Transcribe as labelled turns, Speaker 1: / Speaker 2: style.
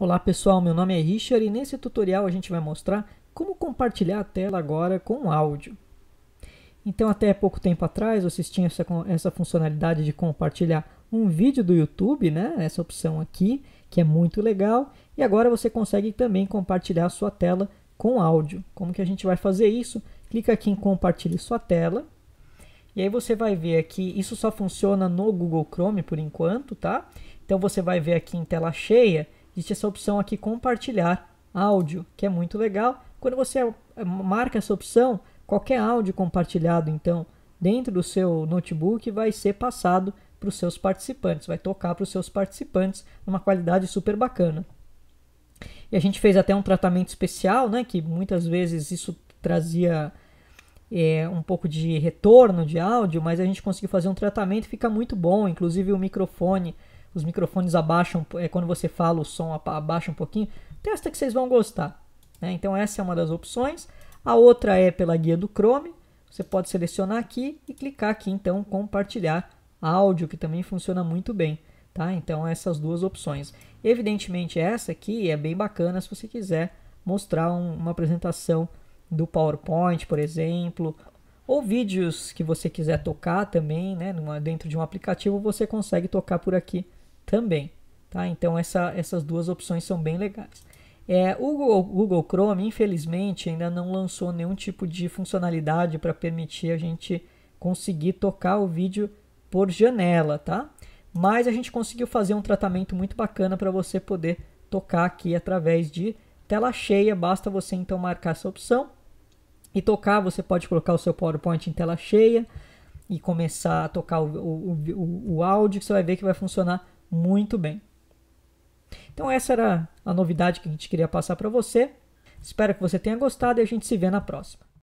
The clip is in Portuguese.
Speaker 1: Olá pessoal, meu nome é Richard e nesse tutorial a gente vai mostrar como compartilhar a tela agora com áudio. Então até pouco tempo atrás vocês tinham essa, essa funcionalidade de compartilhar um vídeo do YouTube, né? essa opção aqui, que é muito legal. E agora você consegue também compartilhar a sua tela com áudio. Como que a gente vai fazer isso? Clica aqui em compartilhe sua tela. E aí você vai ver aqui, isso só funciona no Google Chrome por enquanto, tá? Então você vai ver aqui em tela cheia existe essa opção aqui compartilhar áudio, que é muito legal. Quando você marca essa opção, qualquer áudio compartilhado, então, dentro do seu notebook vai ser passado para os seus participantes, vai tocar para os seus participantes numa qualidade super bacana. E a gente fez até um tratamento especial, né, que muitas vezes isso trazia é, um pouco de retorno de áudio, mas a gente conseguiu fazer um tratamento, fica muito bom, inclusive o microfone os microfones abaixam, é, quando você fala o som abaixa um pouquinho. Testa que vocês vão gostar. Né? Então essa é uma das opções. A outra é pela guia do Chrome. Você pode selecionar aqui e clicar aqui então compartilhar áudio, que também funciona muito bem. Tá? Então essas duas opções. Evidentemente essa aqui é bem bacana se você quiser mostrar um, uma apresentação do PowerPoint, por exemplo, ou vídeos que você quiser tocar também, né? Numa, dentro de um aplicativo você consegue tocar por aqui também. Tá? Então essa, essas duas opções são bem legais. É, o Google, Google Chrome, infelizmente, ainda não lançou nenhum tipo de funcionalidade para permitir a gente conseguir tocar o vídeo por janela, tá? Mas a gente conseguiu fazer um tratamento muito bacana para você poder tocar aqui através de tela cheia. Basta você então marcar essa opção e tocar. Você pode colocar o seu PowerPoint em tela cheia e começar a tocar o, o, o, o áudio, que você vai ver que vai funcionar muito bem. Então essa era a novidade que a gente queria passar para você. Espero que você tenha gostado e a gente se vê na próxima.